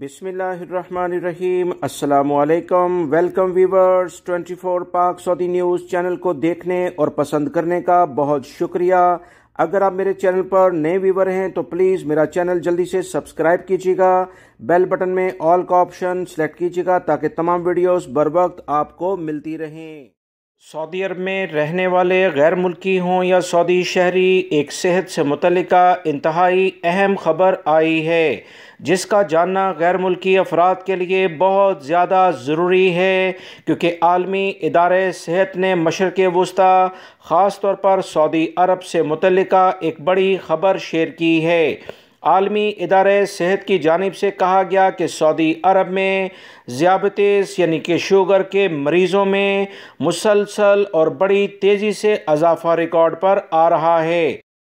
बिसमीम असलकम welcome viewers 24 पाक सऊदी न्यूज़ चैनल को देखने और पसंद करने का बहुत शुक्रिया अगर आप मेरे चैनल पर नए व्यूवर हैं तो प्लीज़ मेरा चैनल जल्दी से सब्सक्राइब कीजिएगा बेल बटन में ऑल का ऑप्शन सेलेक्ट कीजिएगा ताकि तमाम वीडियोस बर वक्त आपको मिलती रहें सऊदी अरब में रहने वाले गैर मुल्की हों या सऊदी शहरी एक सेहत से मुतल इंतहाई अहम खबर आई है जिसका जानना गैर मुल्की अफराद के लिए बहुत ज़्यादा ज़रूरी है क्योंकि आलमी इदारे सेहत ने मशरक़ वस्ती ख़ास तौर पर सऊदी अरब से मुतल एक बड़ी खबर शेयर की है आलमी इदारे सेहत की जानब से कहा गया कि सऊदी अरब में ज़्याबतीस यानी कि शुगर के मरीज़ों में मुसलसल और बड़ी तेज़ी से अजाफा रिकॉर्ड पर आ रहा है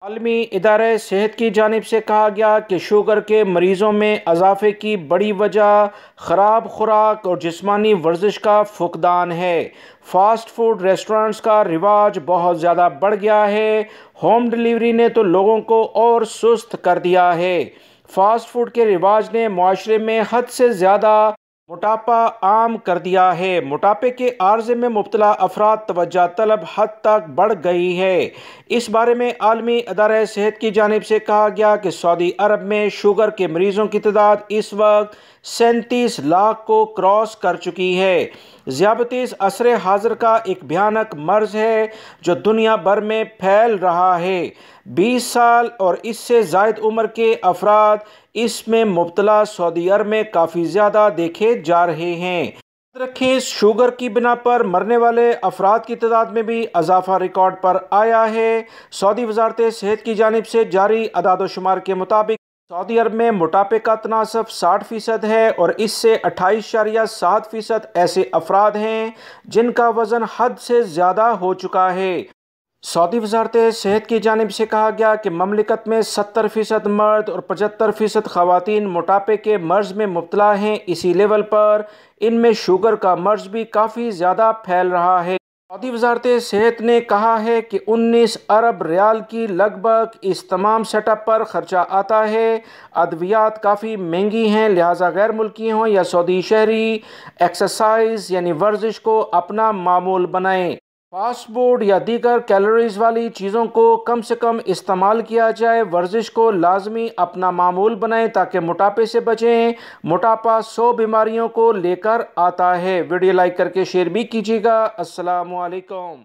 आलमी इदारे सेहत की जानब से कहा गया कि शुगर के मरीज़ों में अजाफे की बड़ी वजह ख़राब खुराक और जिसमानी वर्जिश का फुकदान है फास्ट फूड रेस्टोरेंट्स का रिवाज बहुत ज़्यादा बढ़ गया है होम डिलीवरी ने तो लोगों को और सुस्त कर दिया है फास्ट फूड के रिवाज ने माशरे में हद से ज़्यादा मोटापा आम कर दिया है मोटापे के आर्जे में मुबतला अफराद तोज्जा तलब हद तक बढ़ गई है इस बारे में आलमी अदार सेहत की जानब से कहा गया कि सऊदी अरब में शुगर के मरीज़ों की तादाद इस वक्त सैंतीस लाख को क्रॉस कर चुकी है ज़्याबतीस असर हाजर का एक भयानक मर्ज है जो दुनिया भर में फैल रहा है बीस साल और इससे जायद उम्र के अफराद इसमें मुबतला सऊदी अरब में काफ़ी ज़्यादा देखे जा रहे हैं रखें शुगर की बिना पर मरने वाले अफराद की तादाद में भी अजाफा रिकॉर्ड पर आया है सऊदी वजारत सेहत की जानब से जारी अदाद शुमार के मुताबिक सऊदी अरब में मोटापे का तनासब साठ फ़ीसद है और इससे अट्ठाईस शरिया सात फ़ीसद ऐसे अफराद हैं जिनका वज़न हद से ज़्यादा हो चुका है सऊदी वजारत सेहत की जानब से कहा गया कि ममलिकत में सत्तर फ़ीसद मर्द और पचहत्तर फ़ीसद खातन मोटापे के मर्ज में मुबतला हैं इसी लेवल पर इनमें शुगर का मर्ज भी काफ़ी ज़्यादा फैल रहा है सऊदी वजारत सेहत ने कहा है कि 19 अरब रियाल की लगभग इस तमाम सेटअप पर खर्चा आता है अद्वियात काफ़ी महंगी हैं लिहाजा गैर मुल्की हों या सऊदी शहरी एक्सरसाइज यानी वर्जिश को अपना मामूल बनाएं फास्ट फूड या दीगर कैलोरीज वाली चीज़ों को कम से कम इस्तेमाल किया जाए वर्जिश को लाजमी अपना मामूल बनाएं ताकि मोटापे से बचें मोटापा सौ बीमारियों को लेकर आता है वीडियो लाइक करके शेयर भी कीजिएगा असलकम